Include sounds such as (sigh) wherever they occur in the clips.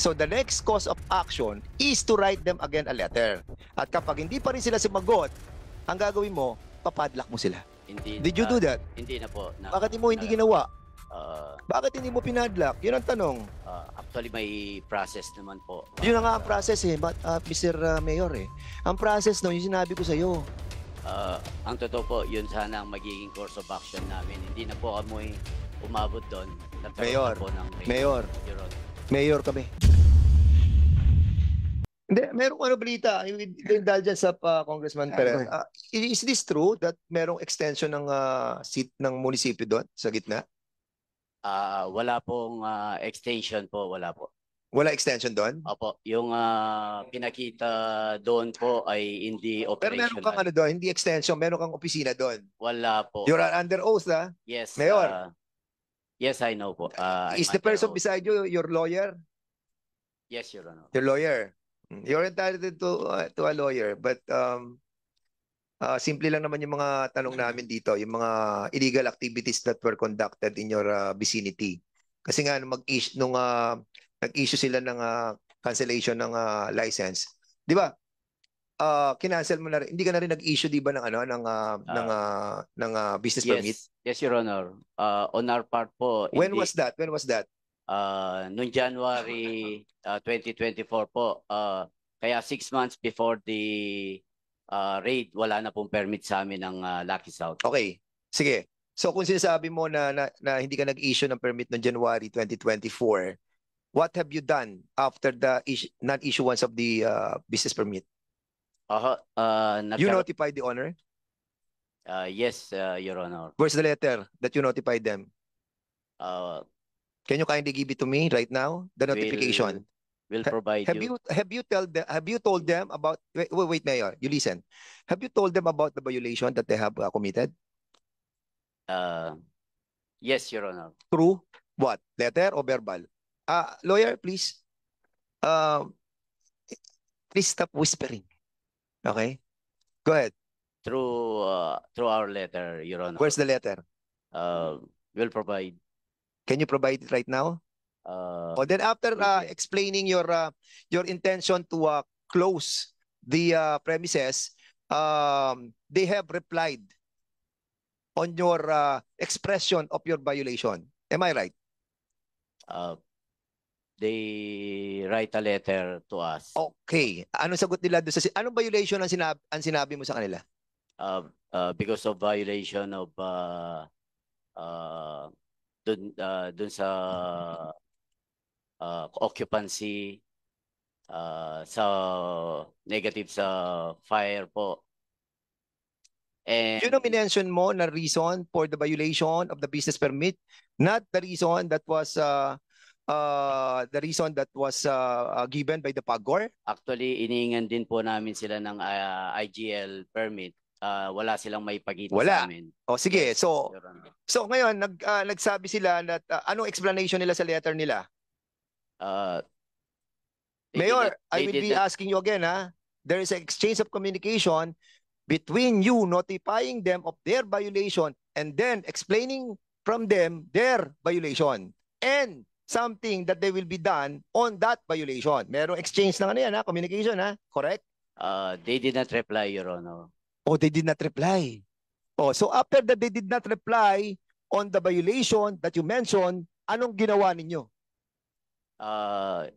So the next course of action is to write them again a letter. At kapag hindi pa rin sila sumagot, ang gagawin mo, papadlock mo sila. Hindi Did you do that? Hindi na po. Na, Bakit mo hindi ginawa? Uh, Bakit hindi mo pinadlock? Yun ang tanong. Uh, actually, may process naman po. Yun na nga ang process eh, but, uh, ah, Mr. Mayor eh. Ang process no, yung sinabi ko sa'yo. Uh, ang totoo po, yun sana ang magiging course of action namin. Hindi na po kami umabot doon. Mayor, na po ng Mayor, Mayor Mayor kami. Hindi, merong ano balita, dahil dyan sa uh, Congressman Perez, ah, uh, is this true that merong extension ng uh, seat ng munisipyo doon sa gitna? Uh, wala pong uh, extension po, wala po. Wala extension doon? Opo, yung uh, pinakita doon po ay hindi operational. Pero meron kang ano doon, hindi extension, meron kang opisina doon? Wala po. You're under oath, ha? Yes. Mayor, uh, Yes, I know po. Uh, Is the person Michael- beside you your lawyer? Yes, Your Honor. Your lawyer. You're entitled to uh, to a lawyer, but um uh, simple lang naman yung mga tanong namin dito, yung mga illegal activities that were conducted in your uh, vicinity. Kasi nga nung mag-issue nung uh, nag-issue sila ng uh, cancellation ng uh, license, 'di ba? uh, ah, kinancel mo na rin. Hindi ka na rin nag-issue 'di ba ng ano ng uh, uh, ng uh, ng uh, business yes, permit? Yes, Your Honor. Uh, on our part po. When was that? When was that? Uh, noong January uh, 2024 po. Uh, kaya six months before the uh, raid, wala na pong permit sa amin ng uh, Lucky South. Okay. Sige. So kung sinasabi mo na, na, na hindi ka nag-issue ng permit noong January 2024, what have you done after the non-issuance of the uh, business permit? Uh, uh, You notified the owner? Uh, yes, uh, Your Honor. Where's the letter that you notified them? Uh, Can you kindly give it to me right now? The we'll- notification. We'll Ha- provide Have you. you have you told them have you told them about wait, wait, wait Mayor, you listen. Have you told them about the violation that they have uh, committed? Uh, yes, Your Honor. Through what? Letter or verbal? Uh lawyer, please. Um please stop whispering. Okay? Go ahead. Through uh, through our letter, Your Honor. Where's the letter? Uh, we'll provide. Can you provide it right now? Uh, oh, then after uh, explaining your uh, your intention to uh, close the uh, premises, um, they have replied on your uh, expression of your violation. Am I right? Uh, they write a letter to us. Okay. Ano sagot nila doon sa anong violation ang sinabi, ang sinabi mo sa kanila? Uh, uh, because of violation of uh, uh, dun, uh, dun sa uh, occupancy uh, sa negative sa fire po. And yun ang minention mo na reason for the violation of the business permit, not the reason that was uh, uh, the reason that was uh, uh, given by the PAGOR? Actually, iniingan din po namin sila ng uh, IGL permit. Uh, wala silang may pagita wala. sa amin. O oh, sige, so so ngayon nag uh, nagsabi sila na uh, anong explanation nila sa letter nila? Uh, Mayor, did, I will be that. asking you again ha. There is an exchange of communication between you notifying them of their violation and then explaining from them their violation. And something that they will be done on that violation. Merong exchange na ano yan, ha? communication, ha? correct? Uh, they did not reply, Your Honor. Oh, they did not reply. Oh, so after that they did not reply on the violation that you mentioned, anong ginawa ninyo? Uh,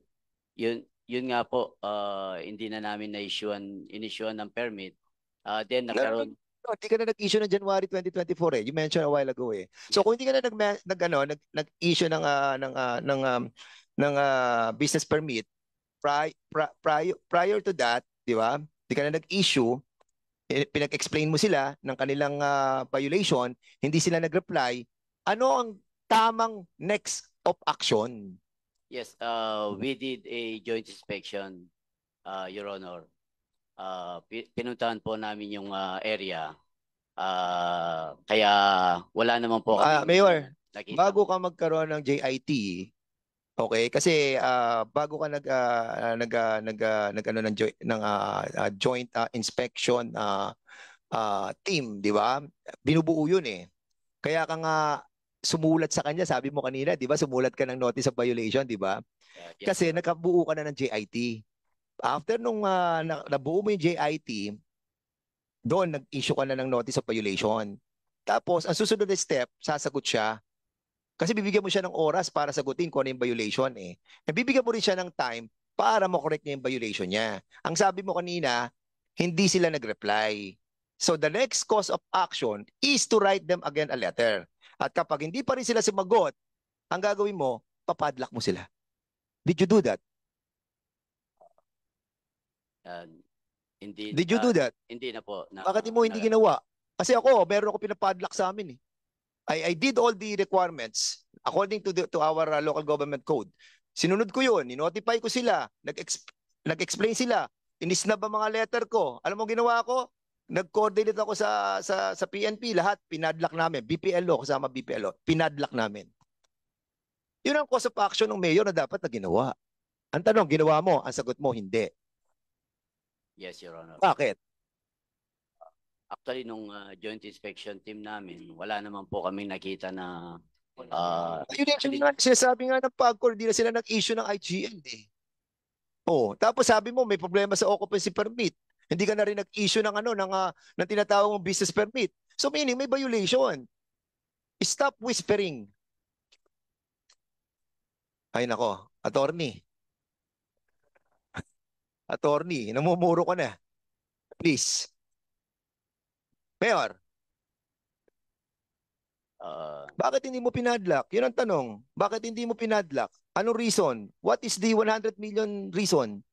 yun, yun nga po, uh, hindi na namin na-issuean, inisyuan ng permit. Uh, then nagkaroon, No, hindi ka na nag-issue ng January 2024 eh. You mentioned a while ago eh. So kung hindi ka na nag, nag ano, nag, nag-issue ng uh, ng uh, ng um, ng uh, business permit prior prior prior to that, 'di ba? Hindi ka na nag-issue eh, pinag-explain mo sila ng kanilang uh, violation, hindi sila nag-reply, ano ang tamang next of action? Yes, uh, we did a joint inspection, uh, Your Honor uh, pinuntahan po namin yung uh, area. Uh, kaya wala naman po kami. Uh, Mayor, nakita. bago ka magkaroon ng JIT, okay? Kasi uh, bago ka nag uh, nag uh, nag, uh, nag ano ng, jo- ng uh, uh, joint uh, inspection uh, uh, team, di ba? Binubuo 'yun eh. Kaya ka nga sumulat sa kanya, sabi mo kanina, 'di ba? Sumulat ka ng notice of violation, 'di ba? Yeah, yeah. Kasi nakabuo ka na ng JIT after nung uh, na, nabuo mo yung JIT, doon nag-issue ka na ng notice of violation. Tapos, ang susunod na step, sasagot siya. Kasi bibigyan mo siya ng oras para sagutin kung ano yung violation eh. Nabibigyan mo rin siya ng time para makorrect niya yung violation niya. Ang sabi mo kanina, hindi sila nag-reply. So the next course of action is to write them again a letter. At kapag hindi pa rin sila sumagot, ang gagawin mo, papadlock mo sila. Did you do that? And hindi Did you do that? Hindi na po. Na, Bakit mo hindi na, ginawa? Kasi ako, meron ako pinapadlock sa amin eh. I, I did all the requirements according to the, to our uh, local government code. Sinunod ko yun, ni-notify ko sila, nag-exp- nag-explain sila, Inis na ba mga letter ko. Alam mo ginawa ko? Nag-coordinate ako sa, sa, sa PNP, lahat, pinadlock namin. BPLO, kasama BPLO, pinadlock namin. Yun ang cause of action ng mayor na dapat na ginawa. Ang tanong, ginawa mo? Ang sagot mo, hindi. Yes, Your Honor. Bakit? Actually, nung uh, joint inspection team namin, wala naman po kami nakita na... Uh, ah, Yun yung nga, sinasabi nga ng PAGCOR, di na sila nag-issue ng IGL eh. Oh, tapos sabi mo may problema sa occupancy permit. Hindi ka na rin nag-issue ng ano ng, uh, ng tinatawag mong business permit. So meaning may violation. Stop whispering. Ay nako, attorney. Attorney, namumuro ka na. Please. Mayor, Uh, Bakit hindi mo pinadlock? Yun ang tanong. Bakit hindi mo pinadlock? Anong reason? What is the 100 million reason?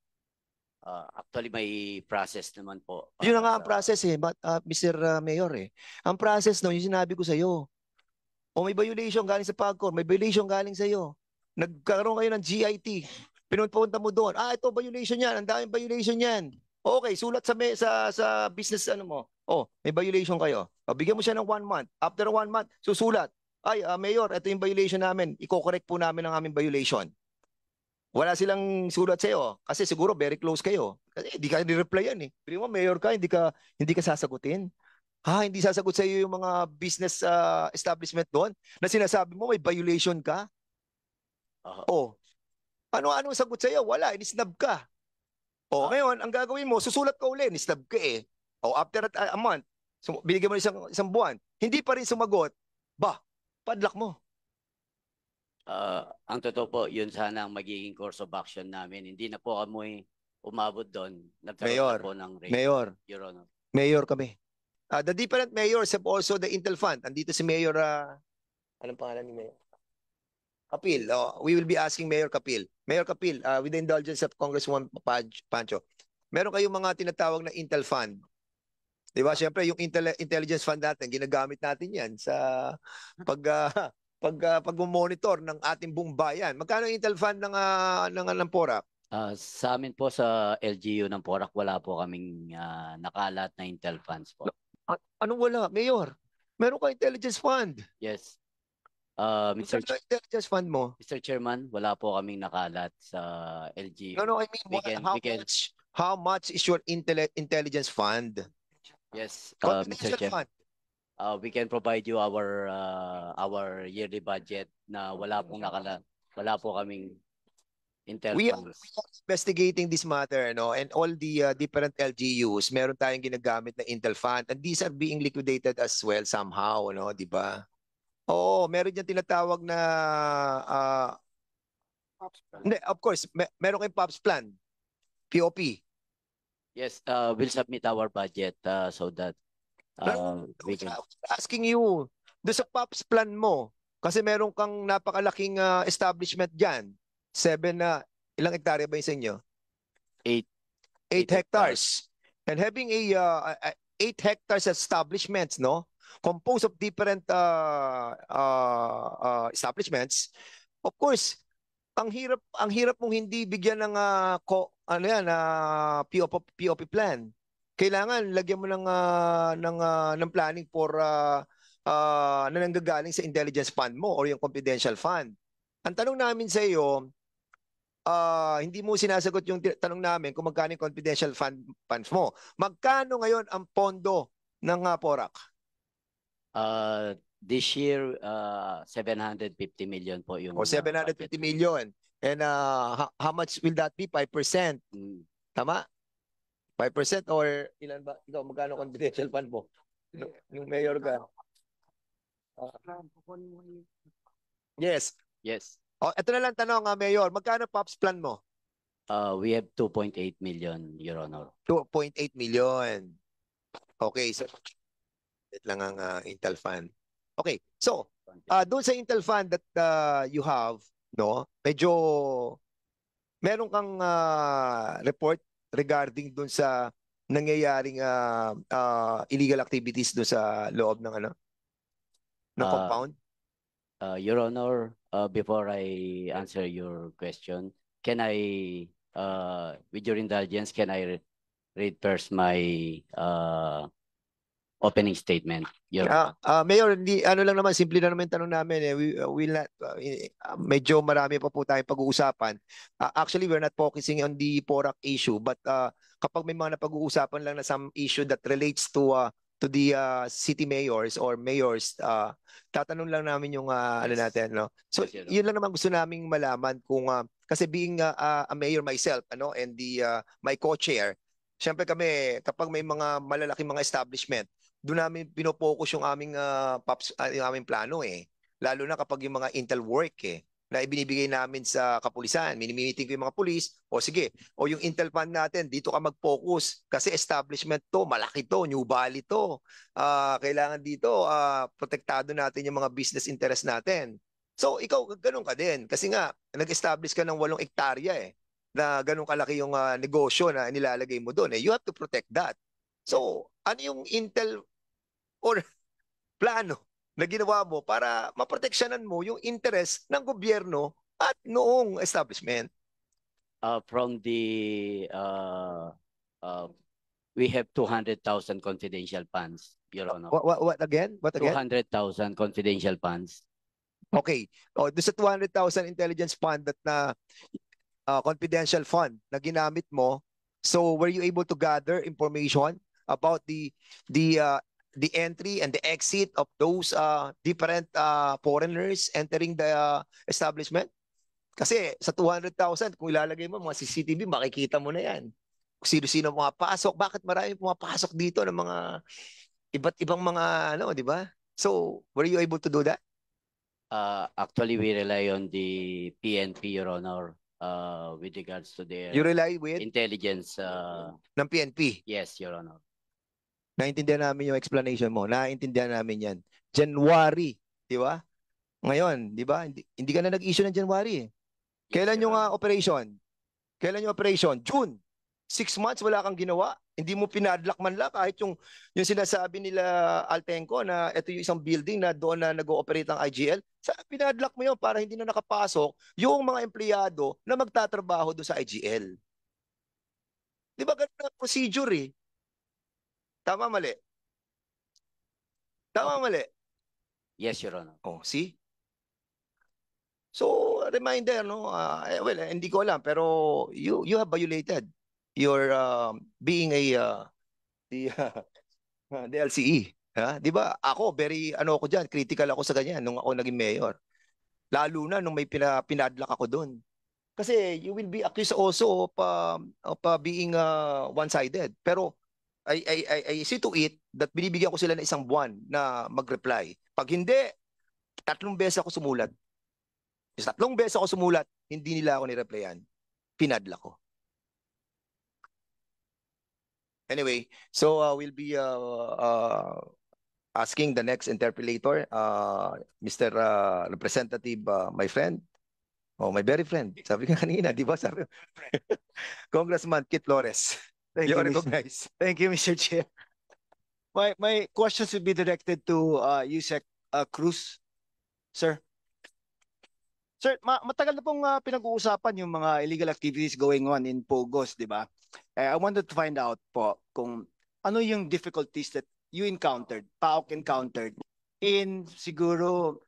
uh, actually, may process naman po. Yun na nga ang ah, process eh, but, uh, Mr. Mayor eh. Ang process no, yung sinabi ko sa'yo. O may violation galing sa PAGCOR, may violation galing sa'yo. Nagkaroon kayo ng GIT. Pinunta mo doon, ah, ito violation yan, ang daming violation yan. Okay, sulat sa, sa, sa business ano mo. Oh, may violation kayo. Oh, bigyan mo siya ng one month. After one month, susulat. Ay, uh, Mayor, ito yung violation namin. Iko-correct po namin ang aming violation. Wala silang sulat sa'yo. Kasi siguro very close kayo. Kasi hindi ka ni-reply yan eh. Pero Mayor ka, hindi ka, hindi ka sasagutin. Ha, hindi sasagot sa iyo yung mga business uh, establishment doon na sinasabi mo may violation ka? Uh-huh. Oh, ano-anong sagot sa'yo? Wala, inisnab eh, ka. O, ah. ngayon, ang gagawin mo, susulat ka uli, inisnab ka eh. O, after a, a month, sum- binigyan mo ng isang, isang buwan, hindi pa rin sumagot, ba, padlock mo. Ah, ang totoo po, yun sana ang magiging course of action namin. Hindi na po kami umabot doon. Nagkaroon Mayor, na po ng raid, Mayor, Your Honor. mayor kami. Ah, the different mayors have also the Intel Fund. Andito si Mayor, ah, anong pangalan ni Mayor? Kapil, oh, we will be asking Mayor Kapil. Mayor Kapil, uh, with the indulgence of Congresswoman Pancho, meron kayong mga tinatawag na Intel Fund. Di ba? Siyempre, yung intel- intelligence fund natin, ginagamit natin yan sa pag, uh, pag, uh, ah, pag-monitor ng ating buong bayan. Magkano yung intel fund ng, uh, ng, ng PORAC? Uh, sa amin po sa LGU ng PORAC, wala po kaming uh, nakalat na intel funds po. At, anong wala? Mayor, meron ka intelligence fund. Yes. Uh, Mr. Ch- just fund mo. Mr. Chairman, wala po kaming nakalat sa LG. No, no, I mean, we can, how, we can, much, how much is your intell- intelligence fund? Yes, uh, Mr. Chairman. Uh, we can provide you our uh, our yearly budget na wala pong nakala wala po kaming intel. We are, we are investigating this matter no and all the uh, different LGUs meron tayong ginagamit na intel fund and these are being liquidated as well somehow no di ba? Oo, meron dyan tinatawag na... Uh, Pops plan. Hindi, of course, mer- meron kayong POPS plan. POP. Yes, uh, we'll submit our budget uh, so that uh, we can... Asking you, do sa POPS plan mo, kasi meron kang napakalaking uh, establishment dyan. Seven na, uh, ilang hektarya ba yung sa inyo? Eight. Eight, eight hectares. hectares. And having a uh, eight hectares establishments, no? composed of different uh, uh, uh, establishments, of course, ang hirap ang hirap mong hindi bigyan ng uh, ah, ko, ano yan na uh, POP POP plan. Kailangan lagyan mo ng uh, ng uh, ng planning for uh, uh, na nanggagaling sa intelligence fund mo or yung confidential fund. Ang tanong namin sa iyo, uh, hindi mo sinasagot yung tanong namin kung magkano yung confidential fund funds mo. Magkano ngayon ang pondo ng uh, PORAC? Uh, this year, uh, 750 million po yung... O, 750 budget. million. And uh, how much will that be? 5%? Mm. Tama? 5% or ilan ba? Ikaw, magkano confidential fund mo? Yung mayor ka? Uh, yes. Yes. Oh, ito na lang tanong, uh, Mayor. Magkano POPs plan mo? Uh, we have 2.8 million, Your Honor. 2.8 million. Okay, so It lang ang uh, Intel fund. Okay. So, uh, ah, doon sa Intel fund that uh, you have, no? Medyo meron kang uh, report regarding doon sa nangyayaring uh, uh, illegal activities doon sa loob ng ano? Ng uh, compound? Uh, Your Honor, uh, before I answer your question, can I uh, with your indulgence, can I read first my uh, opening statement. Your... Uh, ah, uh, ah, Mayor, hindi, ano lang naman, simple lang naman tanong namin. Eh. We uh, will not, uh, eh, ah, medyo marami pa po tayong pag-uusapan. Uh, actually, we're not focusing on the PORAC issue, but uh, kapag may mga napag-uusapan lang na some issue that relates to uh, to the uh, city mayors or mayors, uh, tatanong lang namin yung uh, ano natin. No? So, yun lang naman gusto naming malaman kung, uh, kasi being uh, uh, a mayor myself, ano, and the uh, my co-chair, Siyempre kami, kapag may mga malalaking mga establishment, doon namin pinopokus yung aming uh, pops, uh, yung aming plano eh. Lalo na kapag yung mga intel work eh na ibinibigay namin sa kapulisan. Minimiting ko yung mga pulis. O sige, o yung intel fund natin, dito ka mag-focus. Kasi establishment to, malaki to, new valley to. Uh, kailangan dito, uh, protektado natin yung mga business interest natin. So ikaw, ganun ka din. Kasi nga, nag-establish ka ng walong ektarya eh. Na ganun kalaki yung uh, negosyo na nilalagay mo doon. Eh. You have to protect that. So, ano yung intel or (laughs) plano na ginawa mo para maproteksyonan mo yung interest ng gobyerno at noong establishment? Uh, from the uh, uh, we have 200,000 confidential funds, Your uh, Honor. What, what, what again? What again? 200,000 confidential funds. Okay. Oh, this sa 200,000 intelligence fund that na uh, confidential fund na ginamit mo, so were you able to gather information about the the uh, the entry and the exit of those uh, different uh, foreigners entering the uh, establishment? Kasi sa 200,000, kung ilalagay mo mga CCTV, makikita mo na yan. Sino-sino mga pasok. Bakit marami pumapasok dito ng mga iba't ibang mga ano, di ba? So, were you able to do that? Uh, actually, we rely on the PNP, Your Honor, uh, with regards to their you rely with? intelligence. Uh, ng PNP? Yes, Your Honor. Naintindihan namin yung explanation mo. Naintindihan namin yan. January, di ba? Ngayon, di ba? Hindi, hindi ka na nag-issue ng January. Eh. Kailan yung uh, operation? Kailan yung operation? June. Six months, wala kang ginawa. Hindi mo pinadlock man lang kahit yung, yung sinasabi nila Altenco na ito yung isang building na doon na nag-ooperate ang IGL. Sa, pinadlock mo yun para hindi na nakapasok yung mga empleyado na magtatrabaho doon sa IGL. Di ba ganun ang procedure eh? Tama mali? Tama mali? Yes, Your Honor. Oh, see? So, reminder, no? Uh, well, hindi ko alam, pero you you have violated your um, being a uh, the, uh, (laughs) the LCE. Ha? Di ba? Ako, very ano ako diyan, critical ako sa ganyan nung ako naging mayor. Lalo na nung may pina, pinadlak ako doon. Kasi you will be accused also of, um, of uh, being uh, one-sided. Pero I, I, I, I see to it that binibigyan ko sila ng isang buwan na mag-reply. Pag hindi, tatlong beses ako sumulat. Sa Tatlong beses ako sumulat, hindi nila ako nireplyan. Pinadla ko. Anyway, so uh, we'll be uh, uh, asking the next interpolator, uh, Mr. Uh, Representative, uh, my friend, oh, my very friend, sabi ka kanina, di ba? Sabi, (laughs) Congressman Kit Flores. Thank you, you Mr. (laughs) Thank you, Mr. Chair. My my questions will be directed to uh, USEC uh, Cruz, sir. Sir, ma matagal na pong uh, pinag-uusapan yung mga illegal activities going on in Pogos, di ba? Eh, I wanted to find out po kung ano yung difficulties that you encountered, PAOK encountered in siguro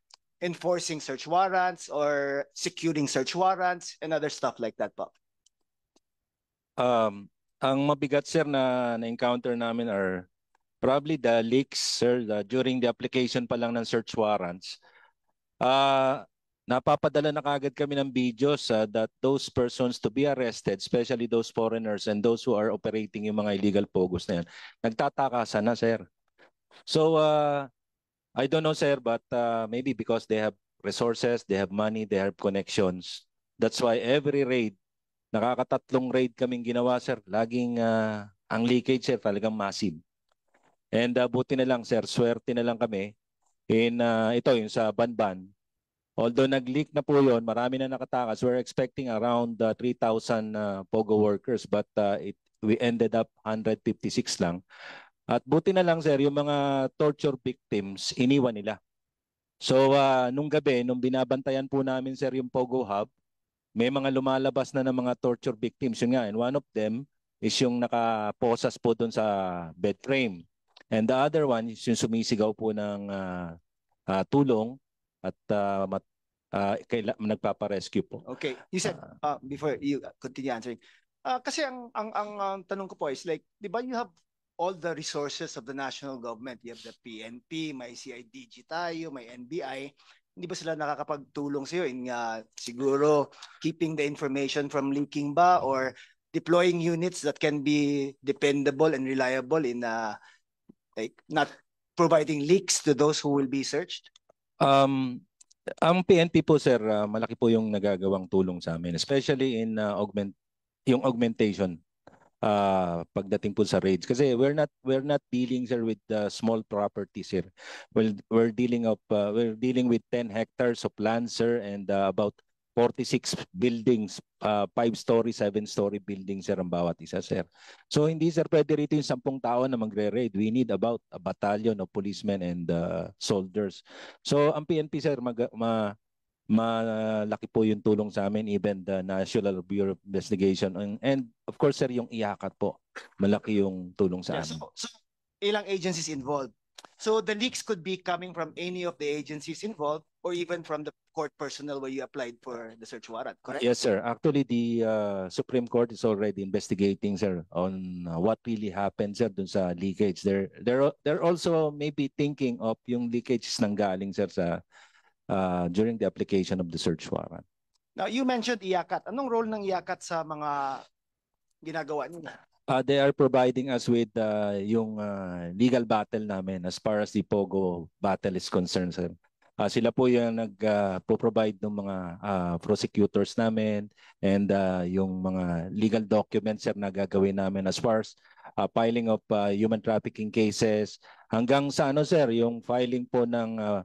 enforcing search warrants or securing search warrants and other stuff like that po. Um, ang mabigat sir na na-encounter namin are probably the leaks sir the, during the application pa lang ng search warrants. Uh, napapadala na kagad kami ng videos uh, that those persons to be arrested, especially those foreigners and those who are operating yung mga illegal pogos na yan, nagtatakasan na sir. So uh, I don't know sir but uh, maybe because they have resources, they have money, they have connections. That's why every raid Nakakatatlong raid kaming ginawa, sir. Laging uh, ang leakage, sir, talagang massive. And uh, buti na lang, sir, swerte na lang kami in uh, ito, yung sa Banban. Although nag-leak na po yun, marami na nakatakas. We're expecting around uh, 3,000 uh, POGO workers but uh, it, we ended up 156 lang. At buti na lang, sir, yung mga torture victims, iniwan nila. So uh, nung gabi, nung binabantayan po namin sir yung Pogo Hub, may mga lumalabas na ng mga torture victims. Yun nga, and one of them is yung nakaposas po doon sa bed frame. And the other one is yung sumisigaw po ng uh, uh, tulong at uh, mat, uh, kaila, nagpaparescue po. Okay. You said, uh, before you continue answering, uh, kasi ang, ang, ang um, tanong ko po is like, di ba you have all the resources of the national government. You have the PNP, may CIDG tayo, may NBI hindi ba sila nakakapagtulong sa'yo in uh, siguro keeping the information from leaking ba or deploying units that can be dependable and reliable in uh, like not providing leaks to those who will be searched? Um, ang PNP po sir, uh, malaki po yung nagagawang tulong sa amin, especially in uh, augment yung augmentation uh, pagdating po sa raids kasi we're not we're not dealing sir with the small properties here well we're dealing of uh, we're dealing with 10 hectares of land sir and uh, about 46 buildings, uh, 5-story, 7-story buildings, sir, ang bawat isa, sir. So, hindi, sir, pwede rito yung 10 tao na magre-raid. We need about a battalion of policemen and uh, soldiers. So, ang PNP, sir, mag, ma, malaki po yung tulong sa amin even the National Bureau of Investigation and, and of course sir yung iakat po malaki yung tulong sa yeah, amin. So, so ilang agencies involved. So the leaks could be coming from any of the agencies involved or even from the court personnel where you applied for the search warrant, correct? Yes sir. Actually the uh, Supreme Court is already investigating sir on uh, what really happened sir dun sa leakage. They're they're they're also maybe thinking of yung leakages nang galing sir sa uh, during the application of the search warrant. Now, you mentioned IACAT. Anong role ng IACAT sa mga ginagawa niyo na? Uh, they are providing us with uh, yung uh, legal battle namin as far as the POGO battle is concerned. Sir. Uh, sila po yung nag-provide uh, ng mga uh, prosecutors namin and uh, yung mga legal documents sir na gagawin namin as far as uh, filing of uh, human trafficking cases hanggang sa ano sir yung filing po ng uh,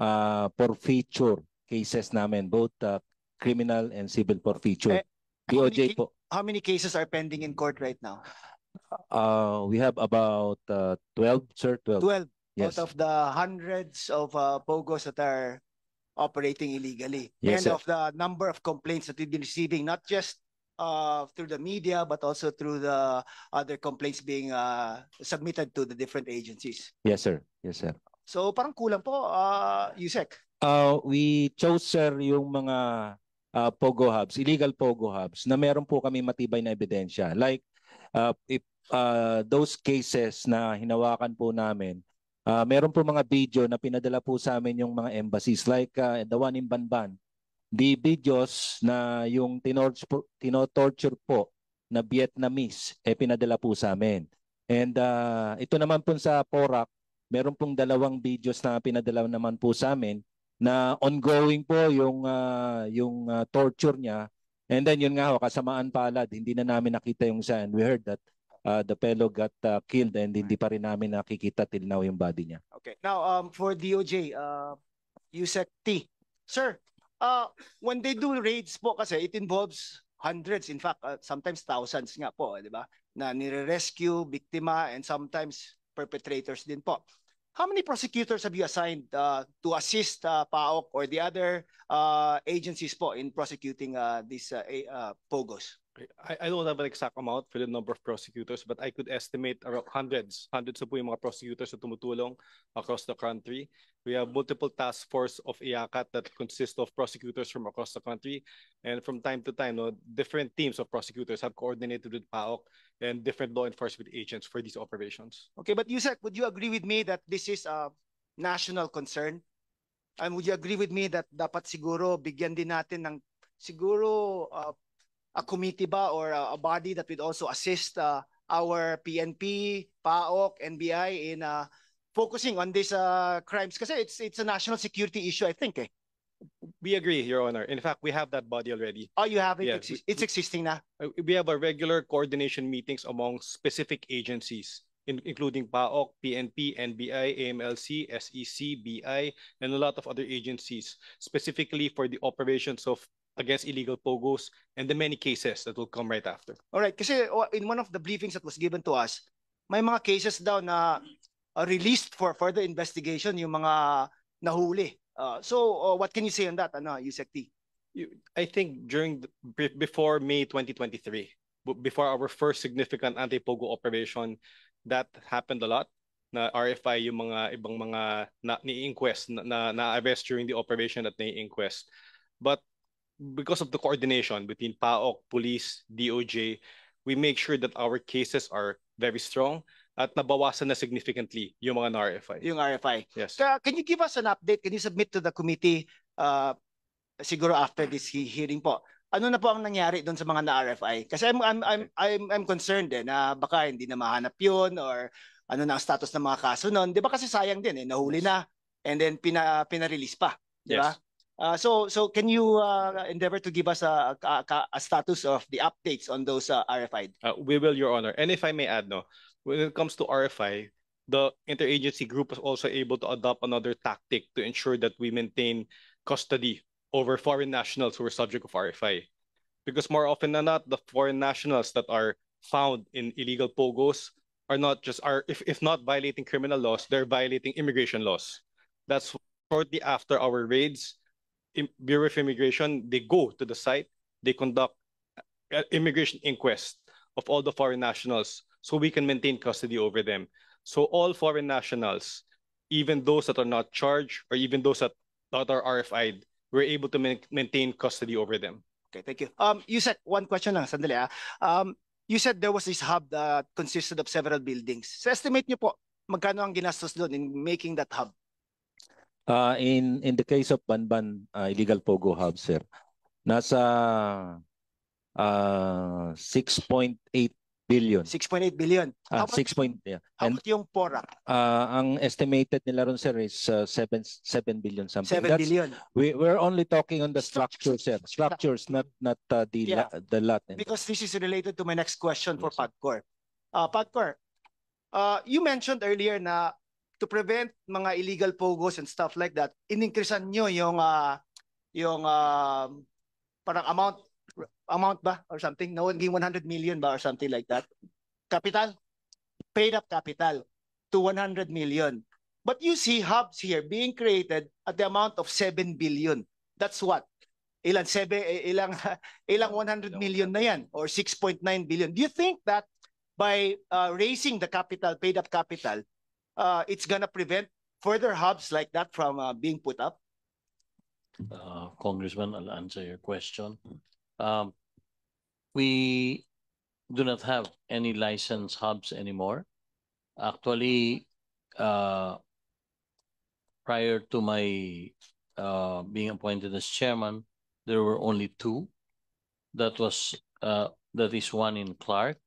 uh, forfeiture cases namin, both uh, criminal and civil forfeiture. Eh, DOJ how many, po. How many cases are pending in court right now? Uh, we have about uh, 12, sir, 12. 12 yes. out of the hundreds of uh, POGOs that are operating illegally. Yes, and sir. of the number of complaints that we've been receiving, not just uh, through the media, but also through the other complaints being uh, submitted to the different agencies. Yes, sir. Yes, sir. So parang kulang po, uh, Yusek. Uh, we chose, sir, yung mga uh, pogo hubs, illegal pogo hubs, na meron po kami matibay na ebidensya. Like, uh, if, uh, those cases na hinawakan po namin, uh, meron po mga video na pinadala po sa amin yung mga embassies. Like uh, the one in Banban, the videos na yung tinotorture po na Vietnamese, eh pinadala po sa amin. And uh, ito naman po sa PORAC, meron pong dalawang videos na pinadala naman po sa amin na ongoing po yung uh, yung uh, torture niya and then yun nga ho kasamaan palad hindi na namin nakita yung sand we heard that uh, the fellow got uh, killed and hindi pa rin namin nakikita till now yung body niya okay now um for DOJ uh USEC T sir uh when they do raids po kasi it involves hundreds in fact uh, sometimes thousands nga po eh, di ba na nire-rescue biktima and sometimes perpetrators din po. How many prosecutors have you assigned uh, to assist uh, PAOK or the other uh, agencies po in prosecuting uh, these uh, uh, POGOs? I, I don't have an exact amount for the number of prosecutors, but I could estimate around hundreds. Hundreds po yung mga prosecutors na tumutulong across the country. We have multiple task force of IACAT that consist of prosecutors from across the country. And from time to time, no, different teams of prosecutors have coordinated with PAOK and different law enforcement agents for these operations. Okay, but Yusek, would you agree with me that this is a national concern? And would you agree with me that dapat siguro bigyan din natin ng siguro uh, a committee ba or a, a body that would also assist uh, our PNP, PAOK, NBI in uh, focusing on these uh, crimes? Kasi it's, it's a national security issue, I think. Eh? We agree, Your Honor. In fact, we have that body already. Oh, you have it? Yeah, Exi- it's existing na? Uh, we have a regular coordination meetings among specific agencies, in- including PAOK, PNP, NBI, AMLC, SEC, BI, and a lot of other agencies, specifically for the operations of against illegal pogos and the many cases that will come right after. All right. kasi oh, in one of the briefings that was given to us, may mga cases daw na uh, released for further investigation yung mga nahuli. Uh, so uh, what can you say on that, ano, Yusek T? I think during the, before May 2023, before our first significant anti-pogo operation, that happened a lot. Na RFI yung mga ibang mga na, ni-inquest na, na na during the operation at ni-inquest. But because of the coordination between PAOK, police, DOJ, we make sure that our cases are very strong at nabawasan na significantly yung mga RFI. Yung RFI. Yes. Can you give us an update? Can you submit to the committee uh, siguro after this hearing po? Ano na po ang nangyari doon sa mga na-RFI? Kasi I'm, I'm, I'm, I'm, I'm concerned eh, na baka hindi na mahanap yun or ano na ang status ng mga kaso noon. Di ba kasi sayang din eh, nahuli yes. na and then pina, pina-release pa. Di ba? Yes. Uh, so, so can you uh, endeavor to give us a, a, a, status of the updates on those uh, RFI? Uh, we will, Your Honor. And if I may add, no, when it comes to RFI, the interagency group was also able to adopt another tactic to ensure that we maintain custody over foreign nationals who are subject of RFI. Because more often than not, the foreign nationals that are found in illegal pogos are not just are if, if not violating criminal laws, they're violating immigration laws. That's shortly after our raids, Bureau of Immigration, they go to the site, they conduct uh, immigration inquest of all the foreign nationals so we can maintain custody over them. So all foreign nationals, even those that are not charged or even those that, that are RFI'd, we're able to ma maintain custody over them. Okay, thank you. Um, you said one question lang, sandali ah. Um, you said there was this hub that consisted of several buildings. So estimate niyo po, magkano ang ginastos doon in making that hub? Uh, in in the case of Banban uh, illegal pogo hub sir, nasa uh, ah, 6.8 billion. 6.8 billion. Ah, uh, 6. Point, yeah. And, yung PORA? Uh, ang estimated nila ron sir is uh, 7 7 billion something. 7 That's, billion. We we're only talking on the structure sir. Structures not not uh, the yeah. la, the lot. Because this is related to my next question yes. for Pagcor. Uh, Pagcor, uh, you mentioned earlier na to prevent mga illegal pogos and stuff like that, ininkreasan nyo yung uh, yung uh, parang amount amount ba or something? No, naging 100 million ba or something like that? Capital? Paid up capital to 100 million. But you see hubs here being created at the amount of 7 billion. That's what? Ilan, 7, eh, ilang, (laughs) ilang 100 million na yan or 6.9 billion. Do you think that by uh, raising the capital, paid up capital, uh, it's gonna prevent further hubs like that from uh, being put up? Uh, Congressman, I'll answer your question. Um, we do not have any license hubs anymore. Actually, uh, prior to my uh, being appointed as chairman, there were only two. That was uh, that is one in Clark,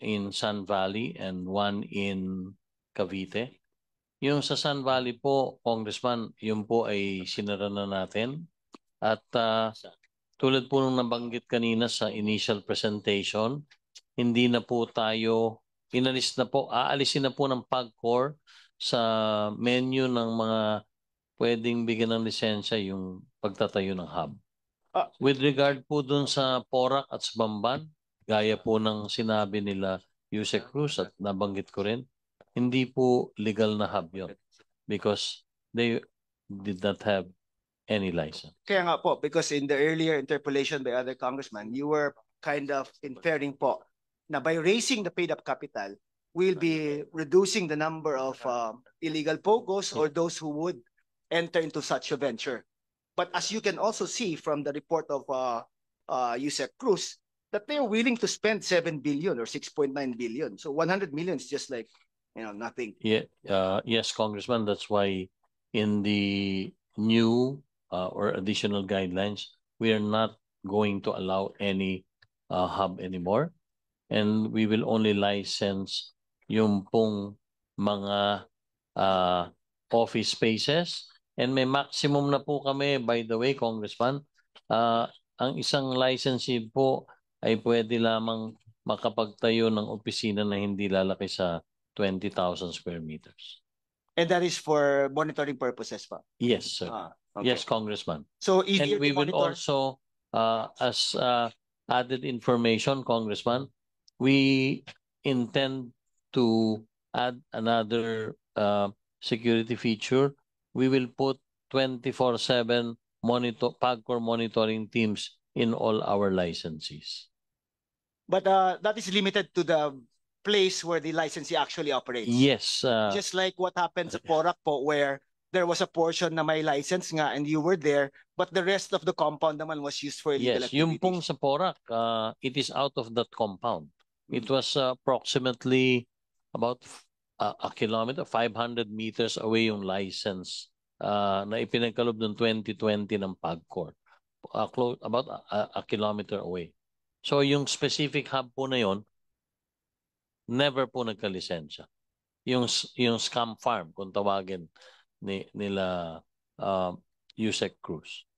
in Sun Valley, and one in Cavite. Yung sa San Valley po, Congressman, yun po ay sinara na natin. At uh, tulad po nung nabanggit kanina sa initial presentation, hindi na po tayo, inalis na po, aalisin na po ng PAGCOR sa menu ng mga pwedeng bigyan ng lisensya yung pagtatayo ng hub. Ah. With regard po dun sa Porak at sa Bamban, gaya po ng sinabi nila Yusek Cruz at nabanggit ko rin, hindi po legal na hub yun because they did not have any license. Kaya nga po, because in the earlier interpolation by other congressmen, you were kind of inferring po na by raising the paid-up capital, we'll be reducing the number of um, illegal POGOs or those who would enter into such a venture. But as you can also see from the report of uh, uh, Yusek Cruz, that they are willing to spend 7 billion or 6.9 billion. So 100 million is just like you know, nothing. Yeah, uh, yes, Congressman. That's why in the new uh, or additional guidelines, we are not going to allow any uh, hub anymore. And we will only license yung pong mga uh, office spaces. And may maximum na po kami, by the way, Congressman, uh, ang isang licensee po ay pwede lamang makapagtayo ng opisina na hindi lalaki sa 20,000 square meters. And that is for monitoring purposes pa? Yes, sir. Ah, okay. Yes, Congressman. So easier And we to will also, uh, as uh, added information, Congressman, we intend to add another uh, security feature. We will put 24-7 monitor, PAGCOR monitoring teams in all our licenses. But uh, that is limited to the place where the licensee actually operates. Yes. Uh, Just like what happened sa Porac po where there was a portion na may license nga and you were there but the rest of the compound naman was used for illegal yes, activities. Yes, yung pong sa Porac, uh, it is out of that compound. Mm-hmm. It was uh, approximately about uh, a kilometer, 500 meters away yung license uh, na ipinagkalob ng 2020 ng PAGCOR. Uh, close, about a, a, a kilometer away. So yung specific hub po na yon never po nagkalisensya. Yung, yung scam farm, kung tawagin ni, nila uh, Yusek Cruz.